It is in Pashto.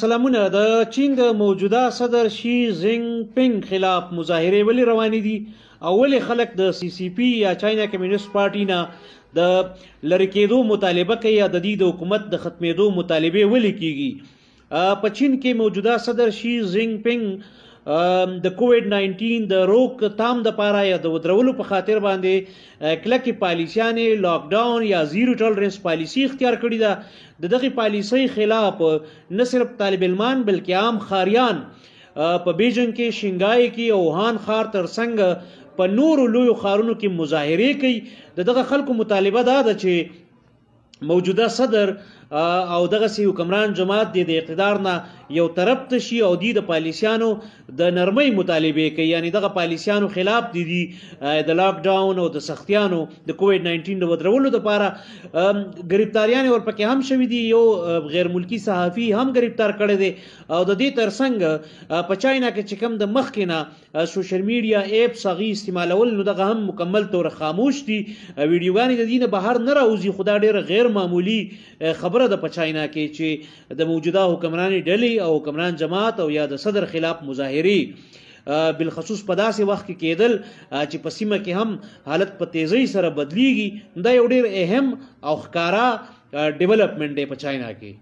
سلامونه د چین د موجوده صدر شي زینګ پینګ خلاف مظاهره ولې روانې دي او ولې خلک د سی سی پی یا چاینا کمیونست پارټي نه د لری کېدو مطالبه کوي یا د دې د حکومت د ختمېدو مطالبه ولې کیږي په چین کې موجوده صدر شي زینګ پینګ د کووډ 19 د روک تام د پاره یا د ودرولو په خاطر باندې کلکې پالیسیانې لاک ډاون یا زیرو ټولرنس پالیسی اختیار کړې ده د دغه پالیسۍ خلاف نه صرف طالب علمان بلکې عام خاریان په بیجن کې شنګای کې او هان خار تر څنګه په نورو لویو خارونو کې مظاهره کوي دغه خلکو مطالبه ده چې موجوده صدر او دغه سي حکمران جماعت د اقتدار نه یو طرف ته شي او د پالیسیانو د نرمۍ مطالبه کوي یعنی دغه پالیسیانو خلاف دي د لاک ډاون او د سختیانو د کووډ 19 د ودرولو لپاره گرفتاریان ور پکې هم شوې دي یو غیر ملکی صحافي هم گرفتار کړي دي او د دې ترڅنګ په چاینا کې چې کوم د مخ کې نه سوشل میډیا اپس هغه استعمالول نو دغه هم مکمل تور خاموش دي ویډیوګانې د دینه بهر نه راوځي خدا ډېر غیر معمولی خبر خبره د پچاینا کې چې د موجوده حکمرانی ډلې او حکمران جماعت او یا د صدر خلاف مظاهری بالخصوص په داسې وخت کې کېدل چې په سیمه کې هم حالت په تیزی سره بدلیږي دا یو ډیر اهم او ښکارا ډیولپمنټ دی په چاینا کې